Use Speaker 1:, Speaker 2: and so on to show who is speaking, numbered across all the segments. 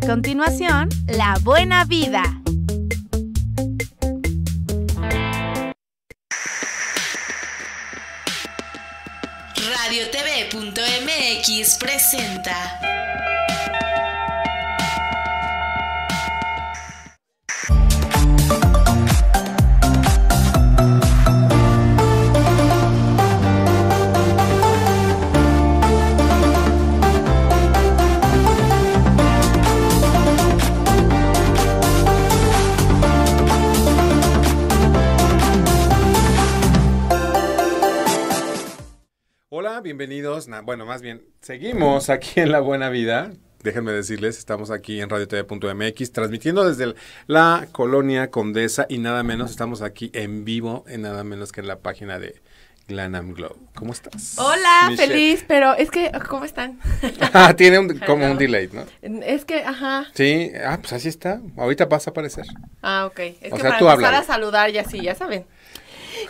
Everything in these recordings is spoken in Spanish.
Speaker 1: A continuación, la buena vida. Radio RadioTV.mx presenta
Speaker 2: Bienvenidos. bueno, más bien, seguimos aquí en La Buena Vida. Déjenme decirles, estamos aquí en Radio MX, transmitiendo desde la colonia Condesa y nada menos estamos aquí en vivo, en nada menos que en la página de Glanam Globe. ¿Cómo estás? Hola, feliz,
Speaker 1: pero es que, ¿cómo están?
Speaker 2: Ah, tiene como un delay, ¿no?
Speaker 1: Es que, ajá.
Speaker 2: Sí, ah, pues así está. Ahorita vas a aparecer.
Speaker 1: Ah, ok. Es que para empezar a saludar y así, ya saben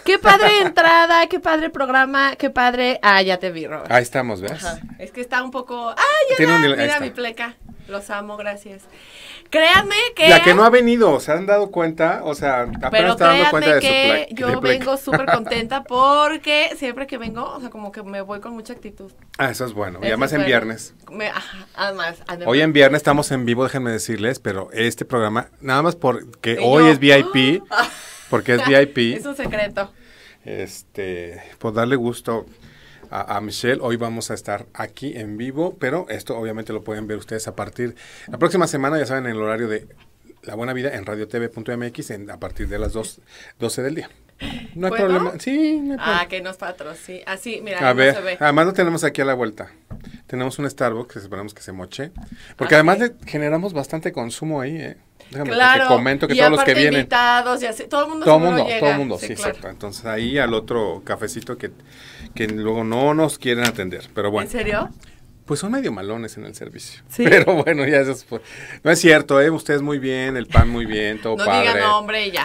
Speaker 1: qué padre entrada, qué padre programa, qué padre. Ah, ya te vi, Robert.
Speaker 2: Ahí estamos, ¿ves?
Speaker 1: Es que está un poco. ¡Ah, ya! vi. Mira mi pleca. Los amo, gracias. Créanme que. La que no ha
Speaker 2: venido, ¿se han dado cuenta? O sea, apenas pero está dando cuenta de que Yo vengo súper contenta
Speaker 1: porque siempre que vengo, o sea, como que me voy con mucha actitud.
Speaker 2: Ah, eso es bueno. y además en viernes.
Speaker 1: además, además, Hoy en viernes
Speaker 2: estamos en vivo, déjenme decirles, pero este programa, nada más porque hoy es VIP. ¡ah! porque es VIP. Es un secreto. Este, por pues, darle gusto a, Michelle, hoy vamos a estar aquí en vivo, pero esto obviamente lo pueden ver ustedes a partir, la próxima semana ya saben, en el horario de La Buena Vida en radiotv.mx en, a partir de las 2, 12 del día. No hay problema. Sí, no hay ah, problema. Ah,
Speaker 1: que nos ah, Sí. Así, mira, a no ver, se ve. Además lo tenemos
Speaker 2: aquí a la vuelta. Tenemos un Starbucks que esperamos que se moche. Porque ah, además le generamos bastante consumo ahí, ¿eh? Déjame claro, te comento que y todos los que vienen.
Speaker 1: Invitados, y así, todo el mundo Todo el mundo, todo el mundo, sí, claro.
Speaker 2: Entonces ahí al otro cafecito que, que luego no nos quieren atender. Pero bueno. ¿En serio? pues son medio malones en el servicio. ¿Sí? Pero bueno, ya eso es, por. no es cierto, ¿eh? Ustedes muy bien, el pan muy bien, todo no padre. No digan nombre y ya.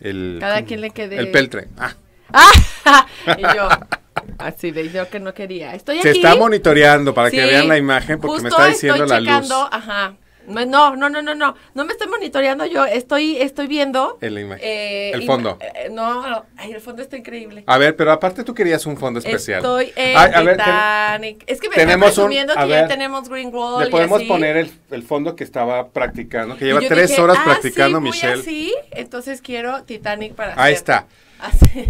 Speaker 2: El, Cada quien le quede. El peltre. Ah. ah y yo.
Speaker 1: Así de yo que no quería. Estoy Se está monitoreando para que vean la imagen porque me está diciendo estoy la checando, luz. Ajá. No, no, no, no, no. No me estoy monitoreando yo. Estoy, estoy viendo.
Speaker 2: Eh, el, fondo. Eh,
Speaker 1: no, el fondo está increíble.
Speaker 2: A ver, pero aparte tú querías un fondo especial. Estoy en Titanic.
Speaker 1: es que me tenemos un, que tenemos Green Wall. Le podemos poner
Speaker 2: el, fondo que estaba practicando, que lleva tres horas ah, practicando, Michelle.
Speaker 1: Sí, entonces quiero Titanic para. Ahí está.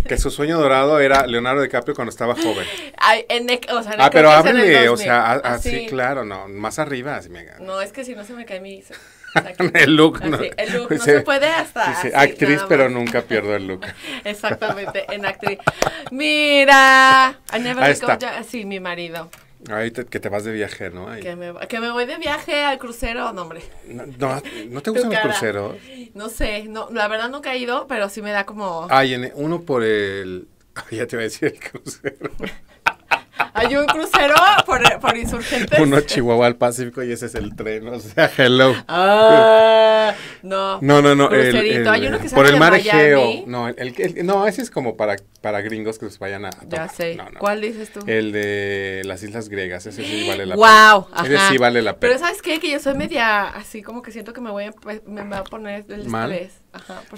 Speaker 2: Que su sueño dorado era Leonardo DiCaprio cuando estaba joven.
Speaker 1: ah, pero abre o sea, así, ah, ah,
Speaker 2: claro, no, más arriba. Así me...
Speaker 1: No, es que si no se me me cae
Speaker 2: el look, pues no. El look se puede hasta. actriz, pero nunca pierdo el look.
Speaker 1: Exactamente, en actriz. Mira, I never Ahí está. Sí, mi marido.
Speaker 2: que te vas de viaje, ¿no? Que,
Speaker 1: me, voy de viaje al crucero, hombre.
Speaker 2: No, no, te gustan los cruceros?
Speaker 1: No sé, no, la verdad nunca he ido, pero sí me da como...
Speaker 2: Ay, uno por el... Ya te voy a decir el crucero.
Speaker 1: Hay un crucero por, por insurgentes.
Speaker 2: Uno Chihuahua al Pacífico y ese es el tren, o sea, hello. Ah,
Speaker 1: no. No, no, no. por el mar Egeo.
Speaker 2: No, el, no, ese es como para, para gringos que se vayan a. Ya
Speaker 1: sé. ¿Cuál dices tú?
Speaker 2: El de las islas griegas, ese sí vale la wow, pena. Ese sí vale la pena. Pero ¿sabes
Speaker 1: qué? Que yo soy media así como que siento que me voy a, me va a poner el Mal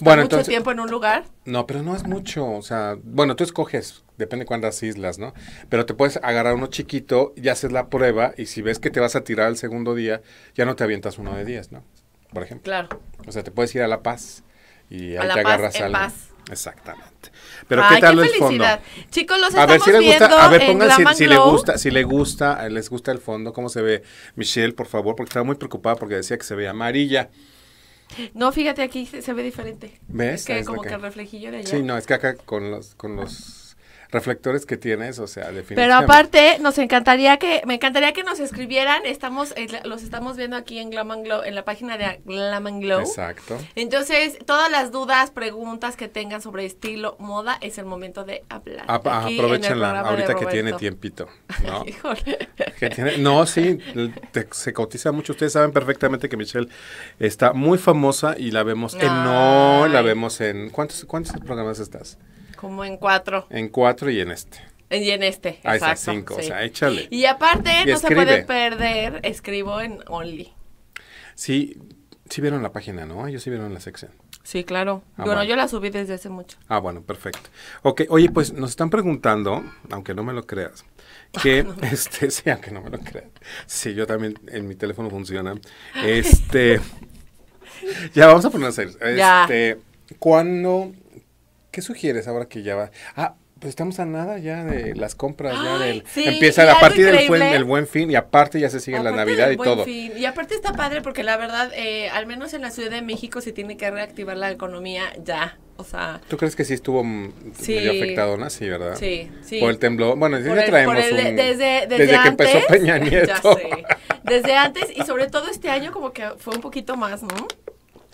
Speaker 1: bueno, mucho entonces, tiempo en un lugar.
Speaker 2: No, pero no es mucho, o sea, bueno, tú escoges, depende cuántas islas, ¿no? Pero te puedes agarrar uno chiquito y haces la prueba y si ves que te vas a tirar el segundo día, ya no te avientas uno de 10, ¿no? Por ejemplo. Claro. O sea, te puedes ir a La Paz y ahí a la te agarras paz. Exactamente. Pero qué tal el fondo. Chicos, los a ver, si les gusta, a ver, pongan si, les gusta, si les gusta, eh, les gusta el fondo, cómo se ve Michelle, por favor, porque estaba muy preocupada porque decía que se ve amarilla.
Speaker 1: No, fíjate, aquí se, ve diferente.
Speaker 2: ¿Ves? Es que como que reflejillo de allá. Sí, no, es que acá con los, con los reflectores que tienes, o sea, definitivamente. Pero
Speaker 1: aparte, nos encantaría que, me encantaría que nos escribieran, estamos, eh, los estamos viendo aquí en Glam en la página de Glam and Glow. Exacto. Entonces, todas las dudas, preguntas que tengan sobre estilo, moda, es el momento de hablar. aprovechenla, ahorita que tiene tiempito,
Speaker 2: ¿no? no, sí, se cotiza mucho, ustedes saben perfectamente que Michelle está muy famosa y la vemos en, no, la vemos en, ¿cuántos, cuántos programas estás? Como en cuatro. En cuatro y en este. Eh, y en este, ah, exacto. cinco, o sea, échale. Y aparte, no se puede
Speaker 1: perder, escribo en Only.
Speaker 2: Sí, sí vieron la página, ¿no? Ellos sí vieron la sección.
Speaker 1: Sí, claro. Ah, bueno, yo la subí desde hace mucho.
Speaker 2: Ah, bueno, perfecto. Ok, oye, pues nos están preguntando, aunque no me lo creas, que ah, este, sí, aunque no me lo creas. Sí, yo también, en mi teléfono funciona. Este, ya vamos a poner, este, ya. ¿cuándo ¿Qué sugieres ahora que ya va? Ah, pues estamos a nada ya de las compras, ya del, empieza a partir del buen, fin y aparte ya se sigue la Navidad y todo.
Speaker 1: Y aparte está padre porque la verdad, eh, al menos en la Ciudad de México se tiene que reactivar la economía ya. O sea,
Speaker 2: ¿Tú crees que sí estuvo medio afectado, ¿no? Sí, ¿verdad? Sí, sí. Por el temblor. Bueno, ya traemos desde, desde, antes, que empezó Peña Nieto. Ya sé.
Speaker 1: Desde antes y sobre todo este año como que fue un poquito más, ¿no?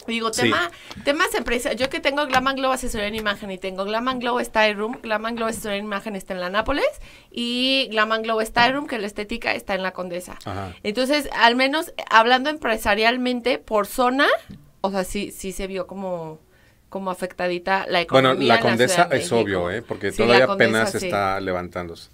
Speaker 1: Digo, tema, temas empresariales, Yo que tengo Glam and asesoría en imagen y tengo Glam Style Room, Room. Glam asesoría en imagen está en la Nápoles y Glam Style Room, room que la estética está en la Condesa. Entonces, al menos hablando empresarialmente por zona, o sea, sí, sí se vio como como afectadita la economía. Bueno, la Condesa es obvio, ¿eh? porque todavía apenas está
Speaker 2: levantándose.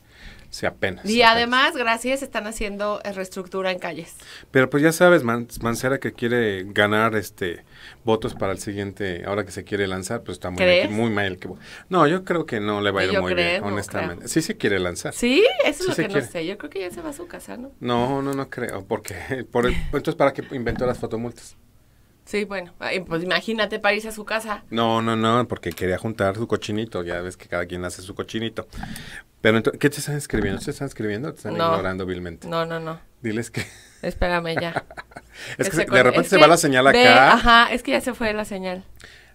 Speaker 2: Sí, apenas. Y
Speaker 1: además, gracias, están haciendo eh, reestructura en calles.
Speaker 2: Pero pues ya sabes, Man Mancera que quiere ganar este votos para el siguiente, ahora que se quiere lanzar, pues está muy, muy mal. Que, no, yo creo que no le va a ir muy bien, honestamente. sí se quiere lanzar. Sí, eso es lo que no
Speaker 1: sé. Yo creo que ya se va a su casa, ¿no?
Speaker 2: No, no, no creo, porque por entonces para qué inventó las fotomultas.
Speaker 1: Sí, bueno, pues imagínate París a su casa.
Speaker 2: No, no, no, porque quería juntar su cochinito, ya ves que cada quien hace su cochinito. Pero entonces, ¿qué te están escribiendo? ¿Te están escribiendo o te están ignorando vilmente? No, no, no. Diles que
Speaker 1: Espérame ya.
Speaker 2: es que de repente se va la señal acá.
Speaker 1: ajá, es que ya se fue la señal.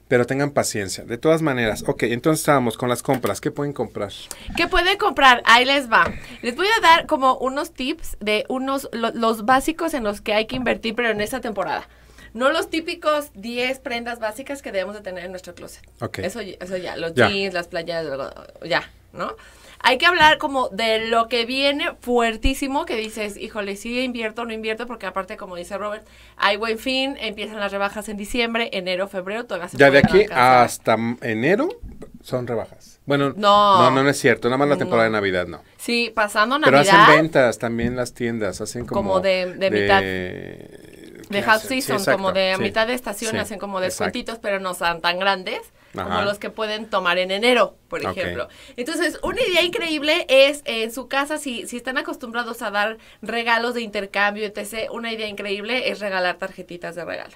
Speaker 2: Pero tengan paciencia. De todas maneras, ok, entonces estábamos con las compras. ¿Qué pueden comprar?
Speaker 1: ¿Qué pueden comprar? Ahí les va. Les voy a dar como unos tips de unos, los básicos en los que hay que invertir, pero en esta temporada. No los típicos 10 prendas básicas que debemos de tener en nuestro closet. Ok. Eso, ya, los jeans, las playas, ya, ¿no? hay que hablar como de lo que viene fuertísimo, que dices, híjole, si invierto o no invierto, porque aparte, como dice Robert, hay buen fin, empiezan las rebajas en diciembre, enero, febrero, todavía Ya de aquí hasta
Speaker 2: enero son rebajas. Bueno, no, no, no, es cierto, nada más la temporada de Navidad, no.
Speaker 1: Sí, pasando Navidad. Pero hacen
Speaker 2: ventas también las tiendas, hacen como... de, de, de mitad de half season, como de a mitad de estación hacen como descuentitos,
Speaker 1: pero no son tan grandes como los que pueden tomar en enero, por ejemplo. Entonces, una idea increíble es en su casa, si, si están acostumbrados a dar regalos de intercambio, etc., una idea increíble es regalar tarjetitas de regalo.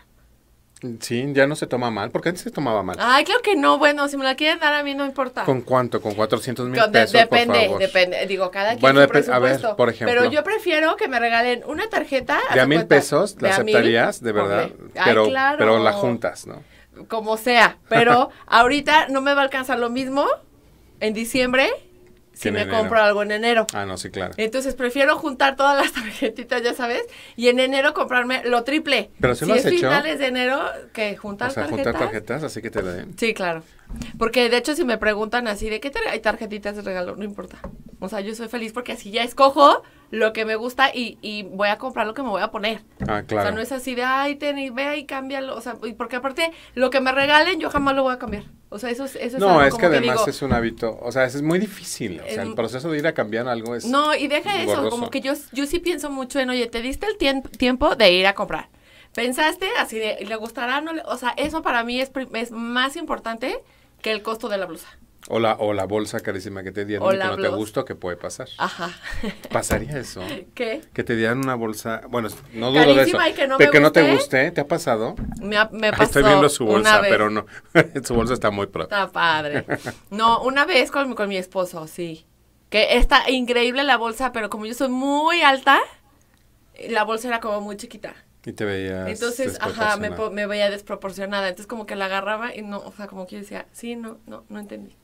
Speaker 2: Sí, ya no se toma mal, porque antes se tomaba mal.
Speaker 1: Ay, claro que no, bueno, si me la quieren dar a mí no importa. ¿Con
Speaker 2: cuánto? ¿Con 400 mil pesos, Depende,
Speaker 1: depende, digo, cada quien bueno, a ver, por ejemplo. Pero yo prefiero que me regalen una tarjeta. ¿De a mil
Speaker 2: pesos? ¿La aceptarías? De verdad. pero, Pero la juntas, ¿no?
Speaker 1: Como sea, pero ahorita no me va a alcanzar lo mismo en diciembre
Speaker 2: si me compro algo en enero. Ah, no, sí, claro.
Speaker 1: Entonces prefiero juntar todas las tarjetitas, ya sabes, y en enero comprarme lo triple. Pero si, si lo es finales de enero, que juntar o sea, tarjetas. juntar
Speaker 2: tarjetas, así que te la den.
Speaker 1: Sí, claro. Porque de hecho si me preguntan así, ¿de qué hay tarjetitas de regalo? No importa. O sea, yo soy feliz porque así ya escojo lo que me gusta y, voy a comprar lo que me voy a poner.
Speaker 2: Ah, claro. O sea, no es
Speaker 1: así de, ay, y ve y cámbialo. O sea, porque aparte, lo que me regalen, yo jamás lo voy a cambiar. O sea, eso es... Eso no, es, es que además es un
Speaker 2: hábito. O sea, es muy difícil. O sea, el, proceso de ir a cambiar algo es... No, y deja eso. Como que yo,
Speaker 1: yo sí pienso mucho en, oye, te diste el tiempo de ir a comprar. Pensaste así de, ¿le gustará? No o sea, eso para mí es más importante que el costo de la blusa.
Speaker 2: O la, bolsa carísima que te dieron y que no te gustó, que puede pasar. Ajá. ¿Pasaría eso? ¿Qué? Que te dieran una bolsa, bueno, no dudo de eso. Y que no, me te guste, ¿te ha pasado?
Speaker 1: Me, ha, me Estoy viendo su bolsa, pero
Speaker 2: no, su bolsa está muy pro. Está
Speaker 1: padre. No, una vez con, con mi esposo, sí. Que está increíble la bolsa, pero como yo soy muy alta, la bolsa era como muy chiquita.
Speaker 2: Y te veía Entonces, ajá, me,
Speaker 1: me veía desproporcionada. Entonces, como que la agarraba y no, o sea, como que yo decía, sí, no, no, no entendí.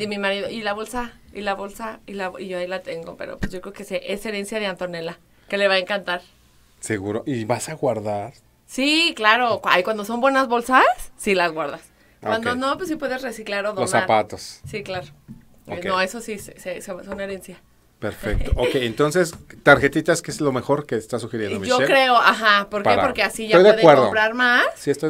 Speaker 1: Y, mi marido, y la bolsa, y la bolsa, y, la, y yo ahí la tengo, pero pues yo creo que es herencia de Antonella, que le va a encantar.
Speaker 2: Seguro, ¿y vas a guardar?
Speaker 1: Sí, claro, cuando son buenas bolsas, sí las guardas. Cuando no, pues sí puedes reciclar o donar. Los zapatos. Sí, claro. No, eso sí, se, se, son herencia.
Speaker 2: Perfecto. Ok, entonces, tarjetitas, que es lo mejor que está sugiriendo Michelle? Yo creo,
Speaker 1: ajá. ¿Por qué? Porque así ya puedes comprar más.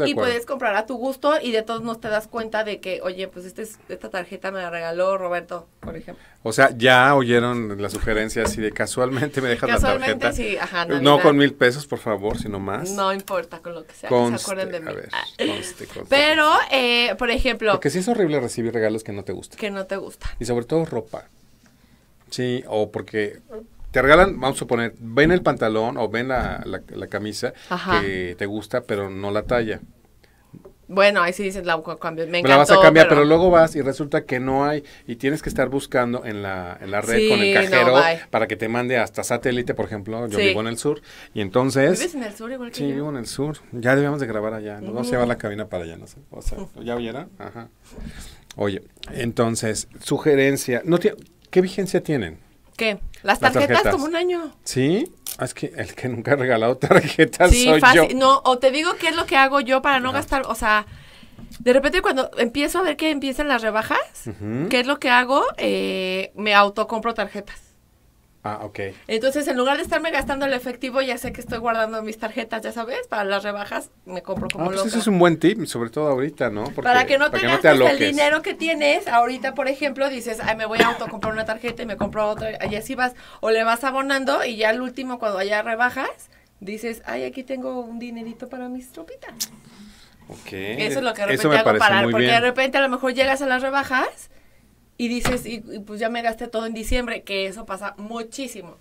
Speaker 1: Y puedes comprar a tu gusto y de todos nos te das cuenta de que, oye, pues este esta tarjeta me la regaló Roberto, por ejemplo.
Speaker 2: O sea, ya oyeron las sugerencias, y de casualmente me dejan casualmente, la tarjeta. sí, ajá. No con mil pesos, por favor, sino más. No
Speaker 1: importa, con lo que sea, se acuerden de mí. Ah.
Speaker 2: conste, conste.
Speaker 1: Pero, eh, por ejemplo. Porque
Speaker 2: sí es horrible recibir regalos que no te gustan.
Speaker 1: Que no te gustan.
Speaker 2: Y sobre todo ropa. Sí, o porque te regalan, vamos a poner, ven el pantalón o ven la, camisa que te gusta, pero no la talla.
Speaker 1: Bueno, ahí sí dices, la cambio. Me encantó, la vas a cambiar, pero... luego
Speaker 2: vas y resulta que no hay y tienes que estar buscando en la, red con el cajero para que te mande hasta satélite, por ejemplo. Yo vivo en el sur y entonces... ¿Vives en el sur igual que Sí, vivo en el sur. Ya debíamos de grabar allá. no se va la mm. cabina para allá, no sé. O sea, ¿ya oyeron? Ajá. Oye, entonces, sugerencia. No tiene ¿Qué vigencia tienen?
Speaker 1: ¿Qué? Las tarjetas, como un año.
Speaker 2: ¿Sí? Ah, es que el que nunca ha regalado tarjetas sí, fácil.
Speaker 1: No, o te digo qué es lo que hago yo para no gastar, o sea, de repente cuando empiezo a ver que empiezan las rebajas, ¿qué es lo que hago? Eh, me autocompro tarjetas. Ah, Entonces, en lugar de estarme gastando el efectivo, ya sé que estoy guardando mis tarjetas, ya sabes, para las rebajas, me compro ah, como pues loca. es un
Speaker 2: buen tip, sobre todo ahorita, ¿no? para que no te gastes pues, el dinero
Speaker 1: que tienes, ahorita, por ejemplo, dices, ay, me voy a auto comprar una tarjeta y me compro otra, y así vas, o le vas abonando y ya al último, cuando haya rebajas, dices, ay, aquí tengo un dinerito para mis tropitas.
Speaker 2: Eso es lo que de repente me hago parece porque de
Speaker 1: repente a lo mejor llegas a las rebajas y dices, y, pues ya me gasté todo en diciembre, que eso pasa muchísimo.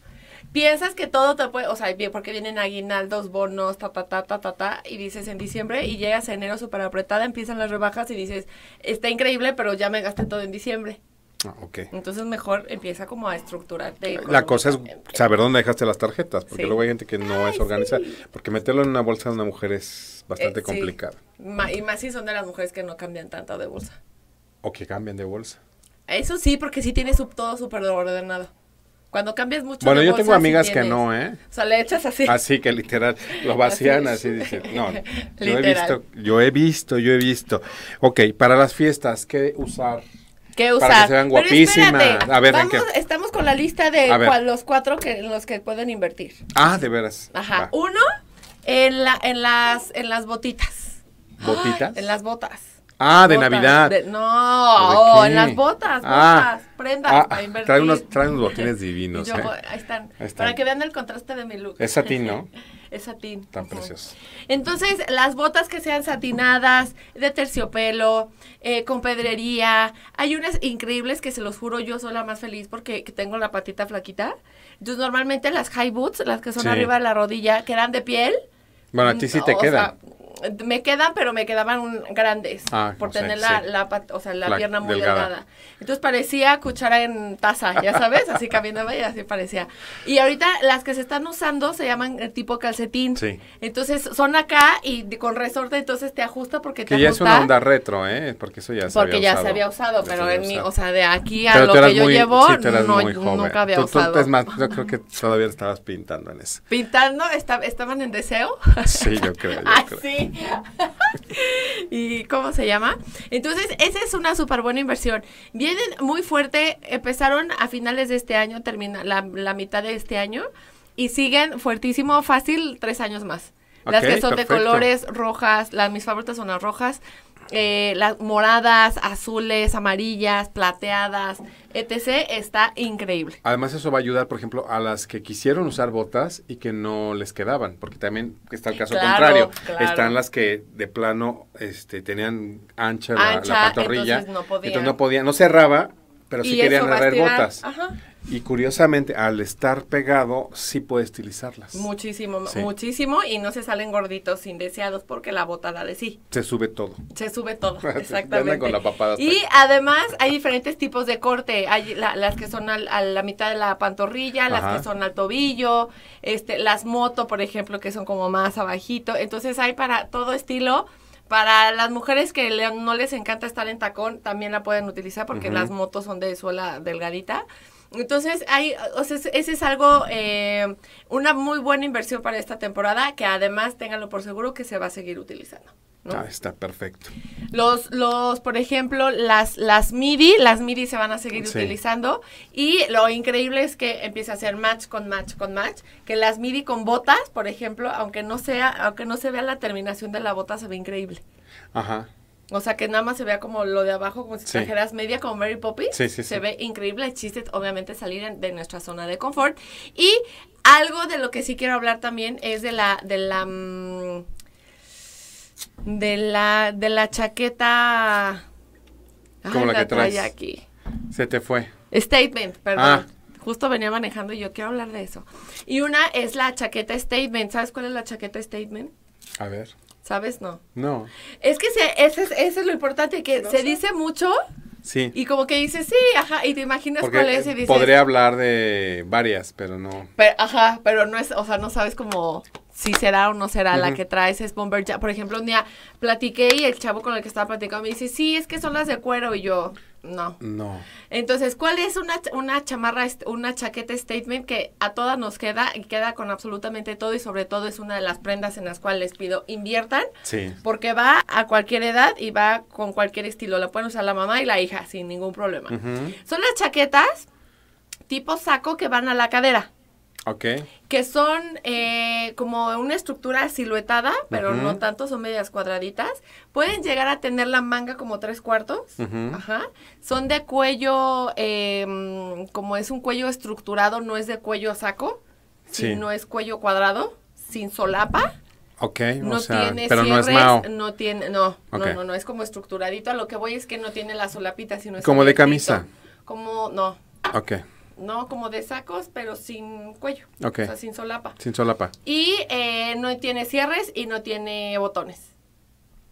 Speaker 1: Piensas que todo te puede, o sea, porque vienen aguinaldos, bonos, ta, ta, ta, ta, ta, ta, y dices en diciembre y llegas a enero súper apretada, empiezan las rebajas y dices, está increíble, pero ya me gasté todo en diciembre. Ah, ok. Entonces mejor empieza como a estructurarte. La cosa
Speaker 2: es saber dónde dejaste las tarjetas, porque luego hay gente que no es organizada, porque meterlo en una bolsa de una mujer es bastante eh, complicado.
Speaker 1: y más si son de las mujeres que no cambian tanto
Speaker 2: de bolsa. O que cambian de bolsa.
Speaker 1: Eso sí, porque sí tiene todo súper ordenado. Cuando cambias mucho. Bueno, yo tengo amigas que no, ¿eh? O sea, le echas así. Así
Speaker 2: que literal, lo vacían así, dicen. No,
Speaker 1: yo he visto,
Speaker 2: yo he visto, yo he visto. Ok, para las fiestas, ¿qué usar?
Speaker 1: ¿Qué usar? Para que sean guapísimas. a ver, ¿en qué? estamos con la lista de los cuatro que los que pueden invertir.
Speaker 2: Ah, de veras.
Speaker 1: Ajá. Uno, en, la, en, las, en las botitas.
Speaker 2: ¿Botitas? en
Speaker 1: las botas.
Speaker 2: Ah, de Navidad. no, oh, en las botas, ah, botas, ah, prendas Trae unos, botines divinos. ¿eh? ahí, están, Para que
Speaker 1: vean el contraste de mi look. Es satín, ¿no? es satín.
Speaker 2: Tan precioso.
Speaker 1: Entonces, las botas que sean satinadas, de terciopelo, eh, con pedrería. Hay unas increíbles que se los juro, yo soy la más feliz porque tengo la patita flaquita. Yo normalmente las high boots, las que son arriba de la rodilla, quedan de piel.
Speaker 2: Bueno, a ti sí te quedan
Speaker 1: me quedan, pero me quedaban grandes ah, por tener la, la, o pierna muy delgada. Entonces parecía cuchara en taza, ya sabes, así caminaba y así parecía. Y ahorita las que se están usando se llaman eh, tipo calcetín. Entonces son acá y con resorte entonces te ajusta porque que te ya es una
Speaker 2: onda retro, ¿eh? Porque eso ya se porque había usado. ya se había usado, pero en mi, o sea, de aquí a lo que yo llevo, no, nunca había usado. yo creo que todavía estabas pintando en eso.
Speaker 1: ¿Pintando? ¿Estaban en deseo? Sí,
Speaker 2: yo creo. sí?
Speaker 1: ¿Y cómo se llama? Entonces, esa es una súper buena inversión. Vienen muy fuerte, empezaron a finales de este año, termina la, mitad de este año, y siguen fuertísimo, fácil, tres años más. Las que son de colores rojas, las mis favoritas son las rojas, eh, las moradas, azules, amarillas, plateadas, etc. Está increíble.
Speaker 2: Además eso va a ayudar, por ejemplo, a las que quisieron usar botas y que no les quedaban, porque también está el caso contrario. Están las que de plano este, tenían ancha, la, patorrilla, entonces no podían, no, podía, no cerraba, pero sí querían agarrar botas. Ajá. Y curiosamente, al estar pegado, sí puede estilizarlas.
Speaker 1: Muchísimo, muchísimo, y no se salen gorditos indeseados porque la bota da de sí.
Speaker 2: Se sube todo. Se
Speaker 1: sube todo, exactamente. y además hay diferentes tipos de corte. Hay las que son a la mitad de la pantorrilla, las que son al tobillo, este, las moto, por ejemplo, que son como más abajito. Entonces hay para todo estilo. Para las mujeres que no les encanta estar en tacón, también la pueden utilizar porque las motos son de suela delgadita. Entonces, hay, o sea, ese es algo, eh, una muy buena inversión para esta temporada, que además ténganlo por seguro que se va a seguir utilizando.
Speaker 2: Ah, está perfecto.
Speaker 1: Los, los, por ejemplo, las, las MIDI, las MIDI se van a seguir utilizando y lo increíble es que empieza a hacer match con match con match, que las MIDI con botas, por ejemplo, aunque no sea, aunque no se vea la terminación de la bota, se ve increíble. Ajá. O sea, que nada más se vea como lo de abajo, como si trajeras media como Mary Poppins. Sí, sí, se ve increíble. El chiste, obviamente, salir de nuestra zona de confort. Y algo de lo que sí quiero hablar también es de la, de la, mm, de la, de la chaqueta.
Speaker 2: Como la, que traes. aquí. Se te fue.
Speaker 1: Statement, perdón. Ah. Justo venía manejando y yo quiero hablar de eso. Y una es la chaqueta statement. ¿Sabes cuál es la chaqueta statement? A ver. ¿Sabes? No. No. Es que se, ese, es, lo importante, que se dice mucho. Sí. Y como que dices, sí, ajá, y te imaginas cuál es Podría
Speaker 2: hablar de varias, pero no.
Speaker 1: Pero, ajá, pero no es, o sea, no sabes cómo si será o no será la que traes es bomber Por ejemplo, un día platiqué y el chavo con el que estaba platicando me dice, sí, es que son las de cuero. Y yo, no. No. Entonces, ¿cuál es una, una chamarra, una chaqueta statement que a todas nos queda y queda con absolutamente todo y sobre todo es una de las prendas en las cuales les pido inviertan? Sí. Porque va a cualquier edad y va con cualquier estilo. La pueden usar la mamá y la hija sin ningún problema.
Speaker 2: Son
Speaker 1: las chaquetas tipo saco que van a la cadera. Que son eh, como una estructura siluetada, pero no tanto, son medias cuadraditas. Pueden llegar a tener la manga como tres cuartos. Ajá. Son de cuello, em, como es un cuello estructurado, no es de cuello saco, sí. no es cuello cuadrado, sin solapa.
Speaker 2: Ok, no tiene pero no es
Speaker 1: No tiene, no, no, no, es como estructuradito. A lo que voy es que no tiene la solapita, sino es. Como de camisa. Como, no. Ok no como de sacos, pero sin cuello. Ok. O sea, sin solapa. Sin solapa. Y eh, no tiene cierres y no tiene botones.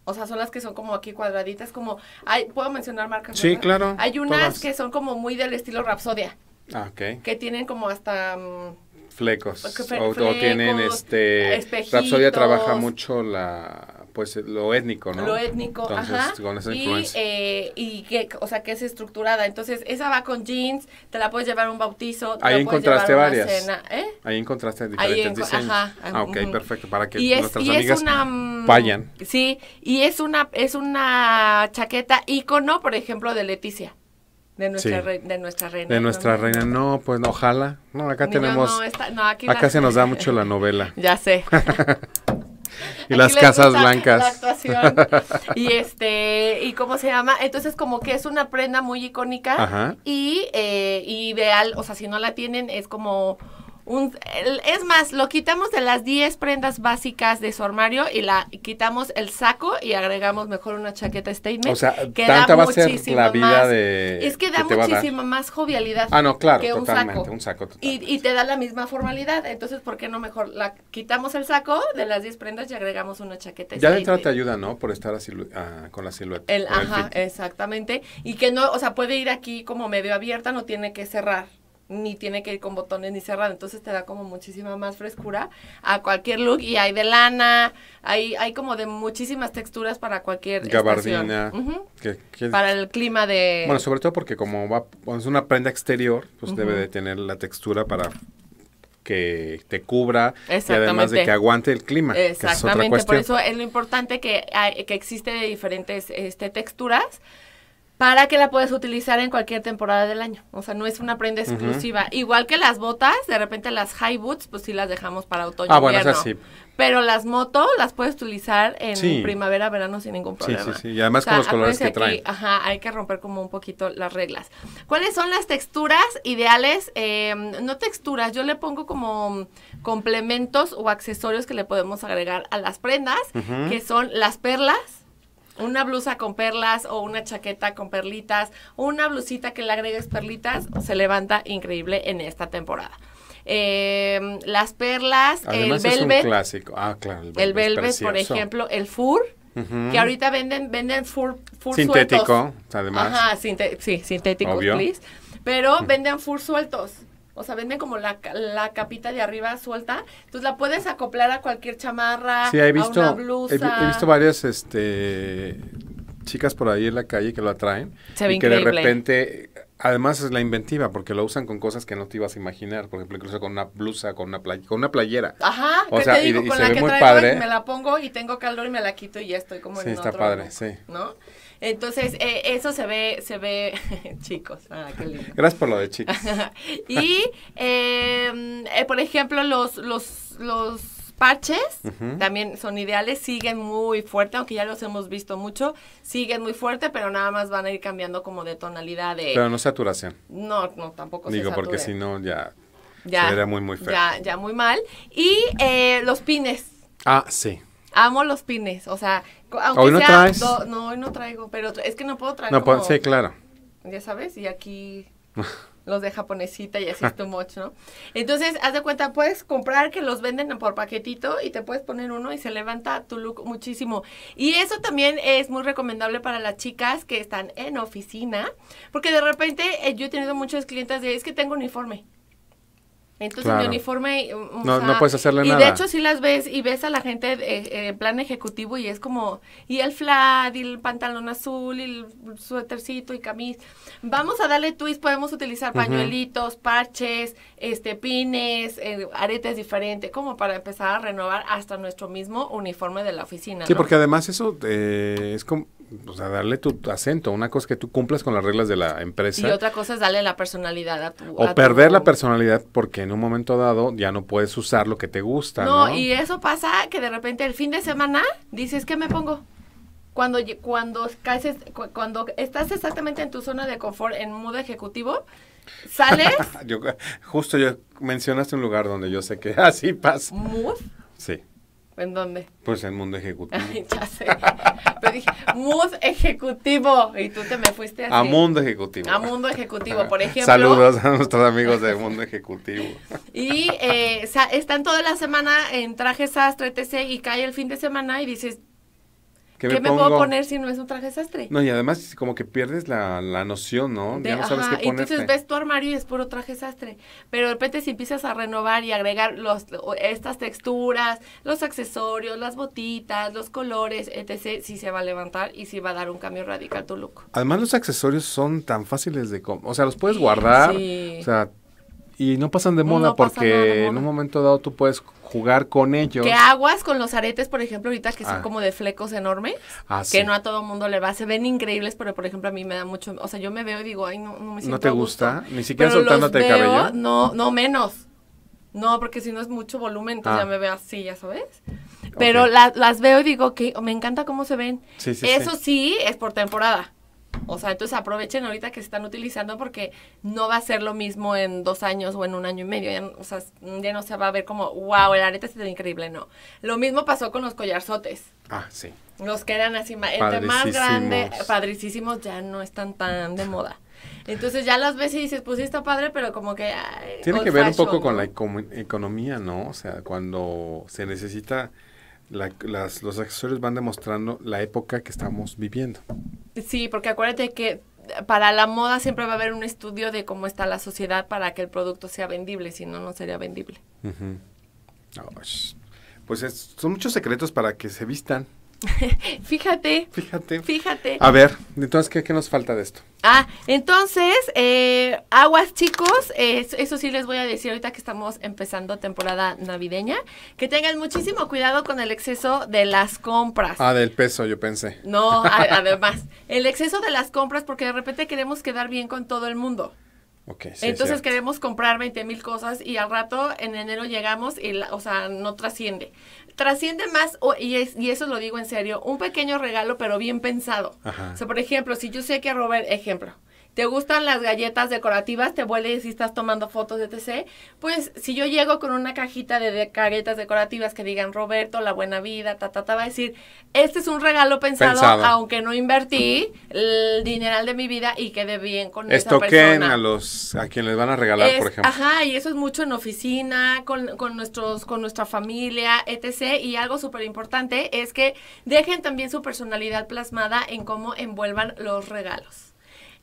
Speaker 1: O sea, son las que son como aquí cuadraditas, como... Hay, ¿Puedo mencionar marcas? Sí, claro. Hay unas que son como muy del estilo Rapsodia. Ah, ok. Que tienen como hasta... Mm,
Speaker 2: flecos. o, tienen este... Rapsodia trabaja mucho la pues lo étnico, ¿no? Lo étnico, ajá. Con y,
Speaker 1: eh, y que, o sea, que es estructurada. Entonces, esa va con jeans, te la puedes llevar a un bautizo, te Ahí la encontraste llevar varias. Una cena, ¿eh?
Speaker 2: Ahí encontraste diferentes Ahí diseños. Ajá. Ah, ok, perfecto, para que nuestras amigas es una,
Speaker 1: mm, vayan. Sí, y es una, es una chaqueta ícono, por ejemplo, de Leticia. De nuestra, de nuestra reina. De nuestra
Speaker 2: reina, no, pues no, ojalá. No, acá tenemos. No, no, acá se nos da mucho la novela. ya sé. y las casas blancas. y
Speaker 1: este, y cómo se llama. Entonces, como que es una prenda muy icónica eh, y ideal. O sea, si no la tienen, es como es más, lo quitamos de las 10 prendas básicas de su armario y la quitamos el saco y agregamos mejor una chaqueta statement. O sea, que vida de. Es que da muchísima más jovialidad. Ah, no, claro, que un saco. Y, te da la misma formalidad. Entonces, ¿por qué no mejor? la Quitamos el saco de las 10 prendas y agregamos una chaqueta ya statement. Ya de
Speaker 2: te ayuda, ¿no? Por estar así, ah, con la silueta. ajá,
Speaker 1: exactamente. Y que no, o sea, puede ir aquí como medio abierta, no tiene que cerrar ni tiene que ir con botones ni cerrado, entonces te da como muchísima más frescura a cualquier look y hay de lana, hay, hay como de muchísimas texturas para cualquier gabardina, para el clima de bueno
Speaker 2: sobre todo porque como va es una prenda exterior pues debe de tener la textura para que te cubra y además de que aguante el clima. Exactamente, por eso
Speaker 1: es lo importante que, que existe de diferentes este, texturas para que la puedes utilizar en cualquier temporada del año. O sea, no es una prenda exclusiva. Igual que las botas, de repente las high boots, pues sí las dejamos para otoño. Ah, bueno, invierno. Pero las moto las puedes utilizar en primavera, verano sin ningún problema. Sí, sí, sí. Y además con los colores que Ajá, hay que romper como un poquito las reglas. ¿Cuáles son las texturas ideales? Em, no texturas, yo le pongo como complementos o accesorios que le podemos agregar a las prendas, que son las perlas una blusa con perlas o una chaqueta con perlitas una blusita que le agregues perlitas, se levanta increíble en esta temporada. Em, las perlas, el ah, velvet.
Speaker 2: Es el velvet, por ejemplo, el fur. Que ahorita
Speaker 1: venden, venden fur, fur Sintético, además. sí, sintético, please. Pero venden fur sueltos o sea, venden como la, la capita de arriba suelta, entonces la puedes acoplar a cualquier chamarra, a una blusa. He, he visto varias,
Speaker 2: este, chicas por ahí en la calle que lo atraen. Se y que de repente, además es la inventiva, porque lo usan con cosas que no te ibas a imaginar. Por ejemplo, incluso con una blusa, con una, con una playera. Ajá, o sea, Y, se ve muy padre. me
Speaker 1: la pongo y tengo calor y me la quito y ya estoy como sí, está padre, sí. ¿No? Entonces, eh, eso se ve, se ve, chicos, ah, qué lindo.
Speaker 2: Gracias por lo de chicos.
Speaker 1: y, em, eh, por ejemplo, los, los, los parches también son ideales, siguen muy fuerte, aunque ya los hemos visto mucho, siguen muy fuerte, pero nada más van a ir cambiando como de tonalidad de... Pero no saturación. No, no, tampoco Digo, porque si no, ya, ya sería muy, muy feo. Ya, ya muy mal. Y eh, los pines. Ah, sí. Amo los pines, o sea, aunque no traes. no, hoy no traigo, pero es que no puedo traer. No, sí, claro. Ya sabes, y aquí los de japonesita y así es too much, ¿no? Entonces, haz de cuenta, puedes comprar que los venden por paquetito y te puedes poner uno y se levanta tu look muchísimo. Y eso también es muy recomendable para las chicas que están en oficina, porque de repente eh, yo he tenido muchos clientes de, es que tengo uniforme. Entonces el mi uniforme... Mm, no, puedes hacerle nada. Y de hecho si las ves y ves a la gente eh, eh, en plan ejecutivo y es como, y el flat, y el pantalón azul, y el suétercito y camis. Vamos a darle twist, podemos utilizar pañuelitos, parches, este pines, eh, aretes diferentes, como para empezar a renovar hasta nuestro mismo uniforme de la oficina. Sí, porque
Speaker 2: además eso es como o pues, sea, darle tu acento. Una cosa es que tú cumplas con las reglas de la empresa. Y otra
Speaker 1: cosa es darle la personalidad a tu... O perder
Speaker 2: la personalidad porque en un momento dado ya no puedes usar lo que te gusta. No, no,
Speaker 1: y eso pasa que de repente el fin de semana dices, ¿qué me pongo? Cuando, cuando, cuando estás exactamente en tu zona de confort en mood ejecutivo, sales...
Speaker 2: justo yo mencionaste un lugar donde yo sé que así pasa. mood Sí. ¿En dónde? Pues en Mundo Ejecutivo.
Speaker 1: ya sé. Pero dije, Mood Ejecutivo. Y tú te me fuiste así. A Mundo Ejecutivo. A Mundo Ejecutivo, por ejemplo. Saludos
Speaker 2: a nuestros amigos de Mundo Ejecutivo.
Speaker 1: y eh, están toda la semana en trajes astro etc. Y cae el fin de semana y dices,
Speaker 2: ¿Qué, me, puedo poner
Speaker 1: si no es un traje sastre?
Speaker 2: No, y además como que pierdes la, la noción, ¿no? ya no sabes qué ponerte. Entonces ves
Speaker 1: tu armario y es puro traje sastre. Pero de repente si empiezas a renovar y agregar los, estas texturas, los accesorios, las botitas, los colores, etc., sí se va a levantar y sí va a dar un cambio radical tu look.
Speaker 2: Además los accesorios son tan fáciles de... O sea, los puedes guardar. Sí. O sea, y no pasan de moda porque en un momento dado tú puedes jugar con ellos. ¿Qué
Speaker 1: aguas con los aretes, por ejemplo, ahorita que son ah. como de flecos enormes? Ah, que no a todo mundo le va. Se ven increíbles, pero por ejemplo a mí me da mucho. O sea, yo me veo y digo, ay, no, no me siento. ¿No te gusta? Ni siquiera soltándote el cabello. No, no menos. No, porque si no es mucho volumen, entonces ah. ya me veo así, ya sabes. Pero las veo y digo, que me encanta cómo se ven. Eso sí es por temporada. O sea, entonces aprovechen ahorita que se están utilizando porque no va a ser lo mismo en dos años o en un año y medio. o sea, ya no se va a ver como, wow, el arete está increíble, no. Lo mismo pasó con los collarzotes. Ah, sí. Los que eran así, entre más grande, padricísimos, ya no están tan de moda. Entonces ya las ves y dices, pues sí está padre, pero como que... Tiene que ver un poco con la
Speaker 2: economía, ¿no? O sea, cuando se necesita las, los accesorios van demostrando la época que estamos viviendo.
Speaker 1: Sí, porque acuérdate que para la moda siempre va a haber un estudio de cómo está la sociedad para que el producto sea vendible, si no, no sería vendible.
Speaker 2: pues son muchos secretos para que se vistan.
Speaker 1: fíjate. Fíjate. Fíjate. A ver,
Speaker 2: entonces, ¿qué, nos falta de esto?
Speaker 1: Ah, entonces, eh, aguas chicos, eso sí les voy a decir ahorita que estamos empezando temporada navideña, que tengan muchísimo cuidado con el exceso de las compras. Ah,
Speaker 2: del peso, yo pensé. No, además,
Speaker 1: el exceso de las compras porque de repente queremos quedar bien con todo el mundo.
Speaker 2: Okay, sí, Entonces
Speaker 1: queremos comprar 20 mil cosas y al rato en enero llegamos y, o sea, no trasciende trasciende más, y, y eso lo digo en serio, un pequeño regalo, pero bien pensado. O sea, por ejemplo, si yo sé que Robert, ejemplo, te gustan las galletas decorativas, te vuelves y estás tomando fotos, etc. Pues si yo llego con una cajita de, galletas decorativas que digan Roberto, la buena vida, ta, ta, ta, va a decir, este es un regalo pensado, aunque no invertí el dineral de mi vida y quede bien con Esto esa persona. a
Speaker 2: los, a quien les van a regalar, por ejemplo.
Speaker 1: Ajá, y eso es mucho en oficina, con, con nuestros, con nuestra familia, etc. Y algo súper importante es que dejen también su personalidad plasmada en cómo envuelvan los regalos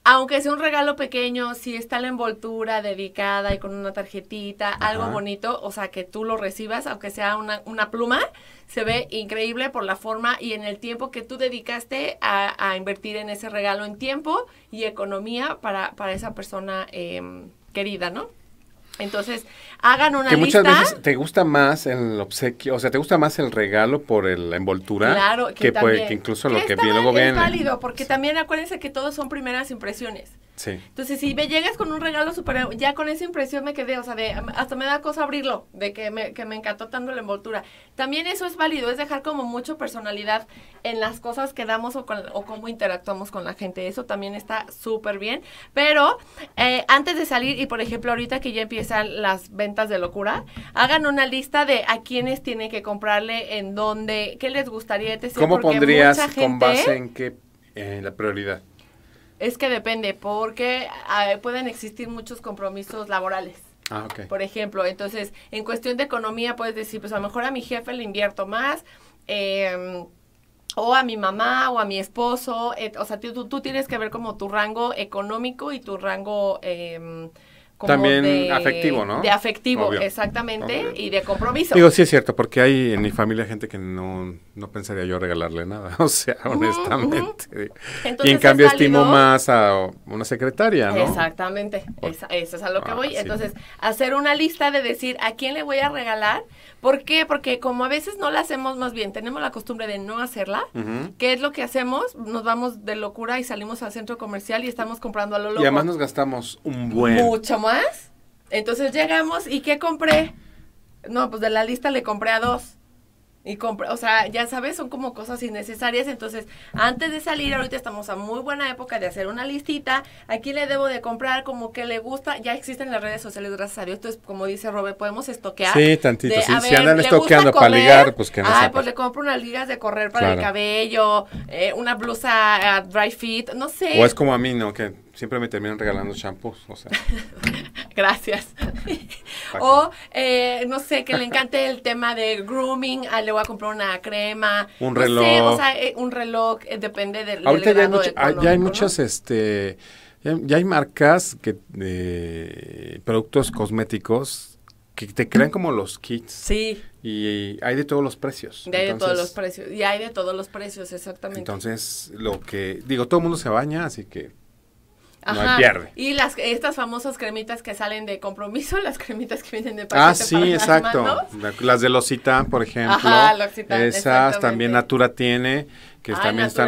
Speaker 1: aunque sea un regalo pequeño, si está la envoltura dedicada y con una tarjetita, algo bonito, o sea, que tú lo recibas, aunque sea una, pluma, se ve increíble por la forma y en el tiempo que tú dedicaste a, invertir en ese regalo en tiempo y economía para, esa persona em, querida, ¿no? Entonces, hagan una que muchas veces
Speaker 2: te gusta más el obsequio, o sea, te gusta más el regalo por el, la envoltura claro, que, que incluso lo que luego Es válido,
Speaker 1: porque también acuérdense que todos son primeras impresiones. Entonces, si me llegas con un regalo super, ya con esa impresión me quedé, o sea, hasta me da cosa abrirlo, de que me, que me encantó tanto la envoltura. También eso es válido, es dejar como mucho personalidad en las cosas que damos o, con, cómo interactuamos con la gente. Eso también está súper bien. Pero eh, antes de salir, y por ejemplo, ahorita que ya empiezan las ventas de locura, hagan una lista de a quiénes tienen que comprarle, en dónde, qué les gustaría, etc. ¿Cómo pondrías con base
Speaker 2: en qué la prioridad?
Speaker 1: Es que depende, porque ah, pueden existir muchos compromisos laborales. Ah, okay. Por ejemplo, entonces, en cuestión de economía puedes decir, pues a lo mejor a mi jefe le invierto más, eh, o a mi mamá o a mi esposo, o sea, tú, tienes que ver como tu rango económico y tu rango... Eh,
Speaker 2: también afectivo, ¿no? De afectivo, exactamente,
Speaker 1: y de compromiso. Digo, sí es
Speaker 2: cierto, porque hay en mi familia gente que no, no pensaría yo regalarle nada, o sea, honestamente. y en cambio estimo más a una secretaria, ¿no?
Speaker 1: Exactamente, eso es a lo que ah, voy. Entonces, hacer una lista de decir a quién le voy a regalar, ¿por qué? Porque como a veces no la hacemos más bien, tenemos la costumbre de no hacerla, ¿qué es lo que hacemos? Nos vamos de locura y salimos al centro comercial y estamos comprando a lo loco. Y además nos
Speaker 2: gastamos un buen... Mucho
Speaker 1: más entonces llegamos y ¿qué compré? No, pues de la lista le compré a dos. Y compré, o sea, ya sabes, son como cosas innecesarias. Entonces, antes de salir, ahorita estamos a muy buena época de hacer una listita. Aquí le debo de comprar como que le gusta. Ya existen las redes sociales, gracias a Dios. Entonces, como dice Robert, podemos estoquear. Sí, tantito. si andan estoqueando para ligar, pues que no. Ay, pues le compro unas ligas de correr para el cabello, eh, una blusa ah, dry fit, no sé. O es
Speaker 2: como a mí, ¿no? Que siempre me terminan regalando champús, o sea.
Speaker 1: Gracias. o, eh, no sé, que le encante el tema de grooming, ah, le voy a comprar una crema. Un reloj. o sea, eh, un reloj, eh, depende del, Ahorita ya, hay muchas,
Speaker 2: este, ya, hay marcas que, de productos cosméticos que te crean como los kits. Sí. Y hay de todos los precios. De hay de todos los
Speaker 1: precios. Y hay de todos los precios, exactamente.
Speaker 2: Entonces, lo que, digo, todo el mundo se baña, así que pierde.
Speaker 1: Y las estas famosas cremitas que salen de compromiso, las cremitas que vienen de ah, paquete Ah, sí, exacto.
Speaker 2: Las, de L'Occitane, por ejemplo. Esas también Natura tiene que también está,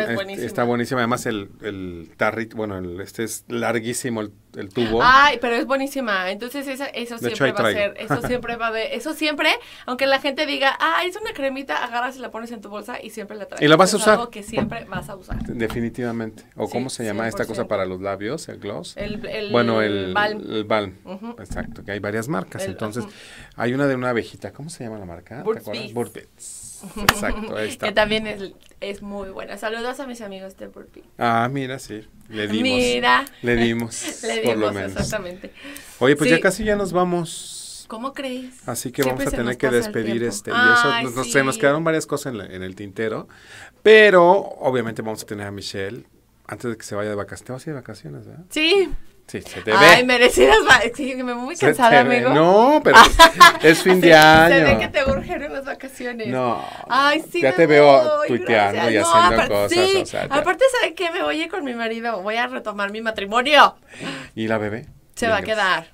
Speaker 2: buenísima. Además, el, el tarrito, bueno, este es larguísimo el, tubo. Ay,
Speaker 1: pero es buenísima. Entonces, eso siempre va a ser. Eso siempre va a haber. Eso siempre, aunque la gente diga, ah, es una cremita, agarras y la pones en tu bolsa y siempre la traes. Y la vas a usar. Es algo que siempre vas a usar.
Speaker 2: Definitivamente. ¿O cómo se llama esta cosa para los labios? ¿El gloss? El, bueno, el balm. El balm. Exacto, que hay varias marcas. Entonces, hay una de una abejita. ¿Cómo se llama la marca? ¿Te Exacto, ahí que también
Speaker 1: es, muy buena. Saludos a mis amigos de
Speaker 2: Ah, mira, sí. Le dimos. Le dimos. por lo menos. exactamente. Oye, pues ya casi ya nos vamos.
Speaker 1: ¿Cómo crees? Así que vamos a tener que despedir este. y eso, se nos quedaron
Speaker 2: varias cosas en, el tintero. Pero obviamente vamos a tener a Michelle antes de que se vaya de vacaciones. Te vas a de vacaciones, ¿verdad? Sí. Sí, se te ve. Ay, merecidas Sí, me voy muy cansada, amigo. No, pero es fin de año. Se ve que te
Speaker 1: urgieron las vacaciones. No. Ay, sí. Ya te veo tuiteando y haciendo cosas. Sí. O sea, aparte, ¿sabes qué? Me voy a ir con mi marido. Voy a retomar mi matrimonio.
Speaker 2: ¿Y la bebé? Se va a quedar.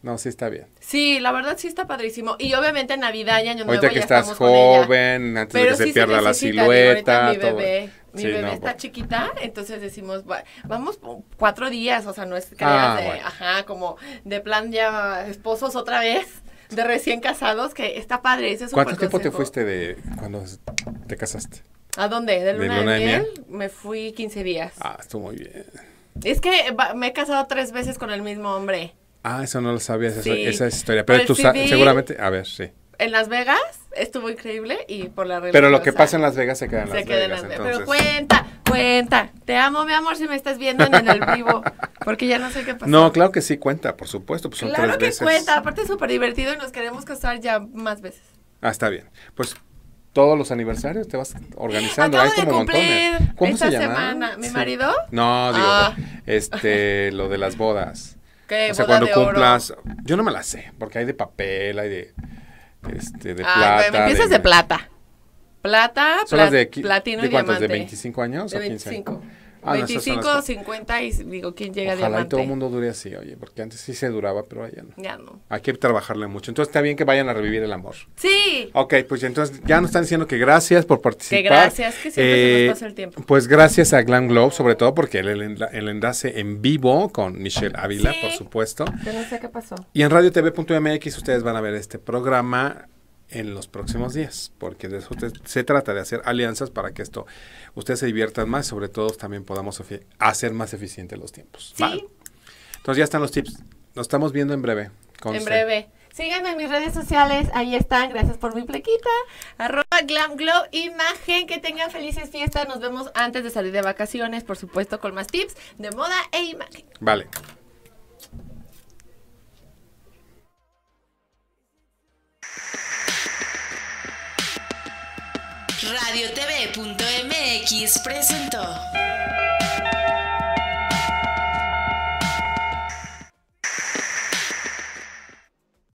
Speaker 2: No, sí está bien.
Speaker 1: Sí, la verdad sí está padrísimo. Y obviamente Navidad y Año Nuevo Ahorita que estás joven,
Speaker 2: antes de que se pierda la silueta. Mi bebé. Todo mi bebé está
Speaker 1: chiquita, entonces decimos, vamos cuatro días, o sea, no es que ah, de, ajá, como de plan ya esposos otra vez, de recién casados, que está padre. Ese es ¿Cuánto tiempo te fuiste
Speaker 2: de cuando te casaste?
Speaker 1: ¿A dónde? ¿De luna de, miel? Me fui 15 días.
Speaker 2: Ah, estuvo muy bien.
Speaker 1: Es que me he casado tres veces con el mismo hombre.
Speaker 2: Ah, eso no lo sabías, esa, es historia. Pero tú sabes, seguramente, a ver, sí.
Speaker 1: ¿En Las Vegas? estuvo increíble y por la Pero lo que pasa en Las Vegas se queda en se queda En las Vegas. Pero cuenta, cuenta. Te amo, mi amor, si me estás viendo en el vivo. Porque ya no sé qué pasa.
Speaker 2: No, claro que sí cuenta, por supuesto. Pues claro que cuenta.
Speaker 1: Aparte es súper divertido y nos queremos casar ya más veces.
Speaker 2: Ah, está bien. Pues todos los aniversarios te vas organizando. Hay como ¿Cómo esta se llama? semana.
Speaker 1: ¿Mi marido? No, digo, ah.
Speaker 2: este, lo de las bodas.
Speaker 1: O sea, cuando cumplas,
Speaker 2: yo no me la sé, porque hay de papel, hay de este, de ah, plata. Me empiezas de, de
Speaker 1: plata. Plata, plat, de platino ¿de y diamante. ¿De 25 años? De 25. O 15 años? 25, ah, 50 y digo, ¿quién llega Ojalá y todo el
Speaker 2: mundo dure así, oye, porque antes sí se duraba, pero allá no. Ya no. Hay que trabajarle mucho. Entonces está bien que vayan a revivir el amor. Sí. Ok, pues entonces ya nos están diciendo que gracias por participar. Que gracias, que siempre se nos eh, pasa el tiempo. Pues gracias a Glam Globe, sobre todo porque el, enlace en vivo con Michelle Ávila, por supuesto.
Speaker 1: Yo no sé qué pasó.
Speaker 2: Y en radiotv.mx ustedes van a ver este programa en los próximos días, porque de eso se trata, de hacer alianzas para que esto, ustedes se diviertan más, sobre todo también podamos hacer más eficientes los tiempos. Sí. Vale. Entonces ya están los tips. Nos estamos viendo en breve. En breve.
Speaker 1: Síganme en mis redes sociales, ahí están, gracias por mi plequita, arroba glam glow imagen, que tengan felices fiestas, nos vemos antes de salir de vacaciones, por supuesto, con más tips de moda e imagen. Vale. radiotv.mx presentó.